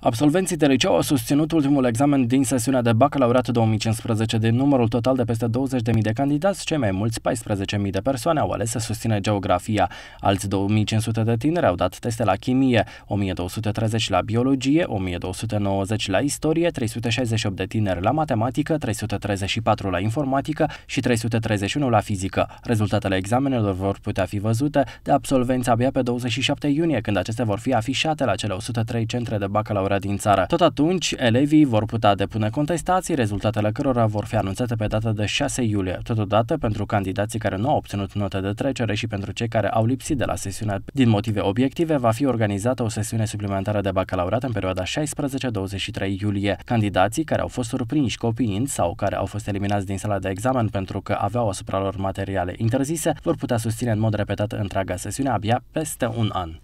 Absolvenții de liceu au susținut ultimul examen din sesiunea de bacalaureat 2015. Din numărul total de peste 20.000 de candidați, cei mai mulți 14.000 de persoane au ales să susțină geografia. Alți 2.500 de tineri au dat teste la chimie, 1.230 la biologie, 1.290 la istorie, 368 de tineri la matematică, 334 la informatică și 331 la fizică. Rezultatele examenelor vor putea fi văzute de absolvenți abia pe 27 iunie, când acestea vor fi afișate la cele 103 centre de bacalaureat ora din țară. Tot atunci, elevii vor putea depune contestații, rezultatele cărora vor fi anunțate pe data de 6 iulie. Totodată, pentru candidații care nu au obținut note de trecere și pentru cei care au lipsit de la sesiunea din motive obiective, va fi organizată o sesiune suplimentară de bacalaureat în perioada 16-23 iulie. Candidații care au fost surprinși copiind sau care au fost eliminați din sala de examen pentru că aveau asupra lor materiale interzise vor putea susține în mod repetat întreaga sesiune abia peste un an.